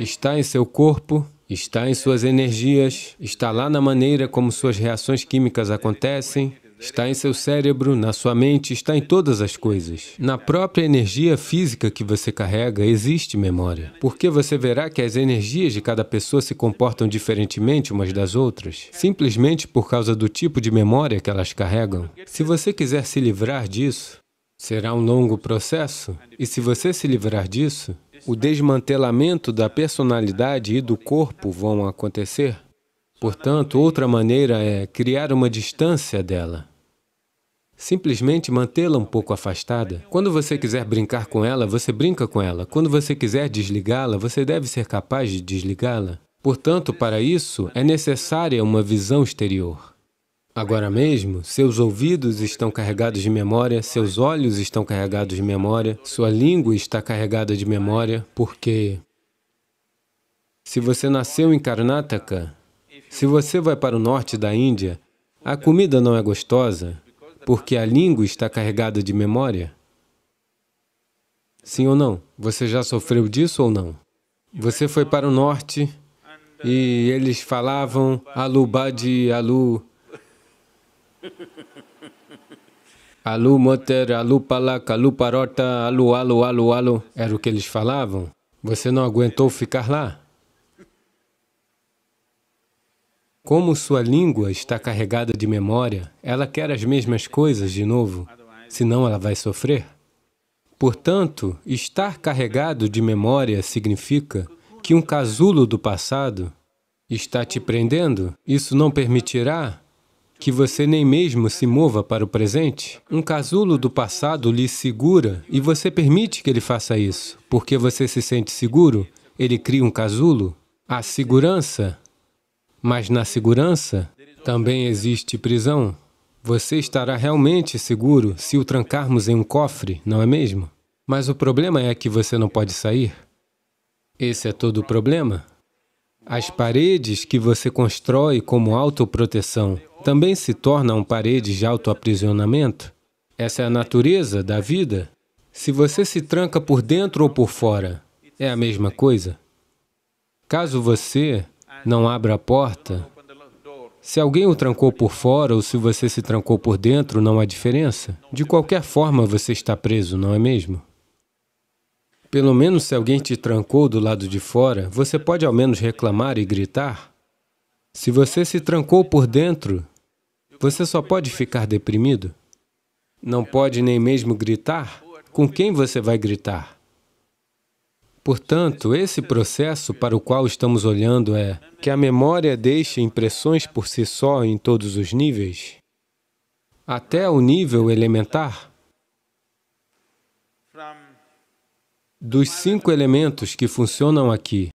Está em seu corpo, está em suas energias, está lá na maneira como suas reações químicas acontecem, está em seu cérebro, na sua mente, está em todas as coisas. Na própria energia física que você carrega, existe memória. Porque você verá que as energias de cada pessoa se comportam diferentemente umas das outras, simplesmente por causa do tipo de memória que elas carregam. Se você quiser se livrar disso, será um longo processo, e se você se livrar disso, o desmantelamento da personalidade e do corpo vão acontecer. Portanto, outra maneira é criar uma distância dela. Simplesmente mantê-la um pouco afastada. Quando você quiser brincar com ela, você brinca com ela. Quando você quiser desligá-la, você deve ser capaz de desligá-la. Portanto, para isso, é necessária uma visão exterior. Agora mesmo, seus ouvidos estão carregados de memória, seus olhos estão carregados de memória, sua língua está carregada de memória, porque se você nasceu em Karnataka, se você vai para o norte da Índia, a comida não é gostosa, porque a língua está carregada de memória. Sim ou não? Você já sofreu disso ou não? Você foi para o norte e eles falavam alubadi alu Alu Moter, Alu Palak, Alu Parota, Alu, Alu, Alu, Alu. Era o que eles falavam. Você não aguentou ficar lá? Como sua língua está carregada de memória, ela quer as mesmas coisas de novo, senão ela vai sofrer. Portanto, estar carregado de memória significa que um casulo do passado está te prendendo. Isso não permitirá que você nem mesmo se mova para o presente? Um casulo do passado lhe segura e você permite que ele faça isso. Porque você se sente seguro, ele cria um casulo. Há segurança, mas na segurança também existe prisão. Você estará realmente seguro se o trancarmos em um cofre, não é mesmo? Mas o problema é que você não pode sair. Esse é todo o problema. As paredes que você constrói como autoproteção também se tornam paredes de autoaprisionamento? Essa é a natureza da vida? Se você se tranca por dentro ou por fora, é a mesma coisa? Caso você não abra a porta, se alguém o trancou por fora ou se você se trancou por dentro, não há diferença. De qualquer forma, você está preso, não é mesmo? Pelo menos se alguém te trancou do lado de fora, você pode ao menos reclamar e gritar. Se você se trancou por dentro, você só pode ficar deprimido? Não pode nem mesmo gritar? Com quem você vai gritar? Portanto, esse processo para o qual estamos olhando é que a memória deixa impressões por si só em todos os níveis, até o nível elementar. Dos cinco elementos que funcionam aqui,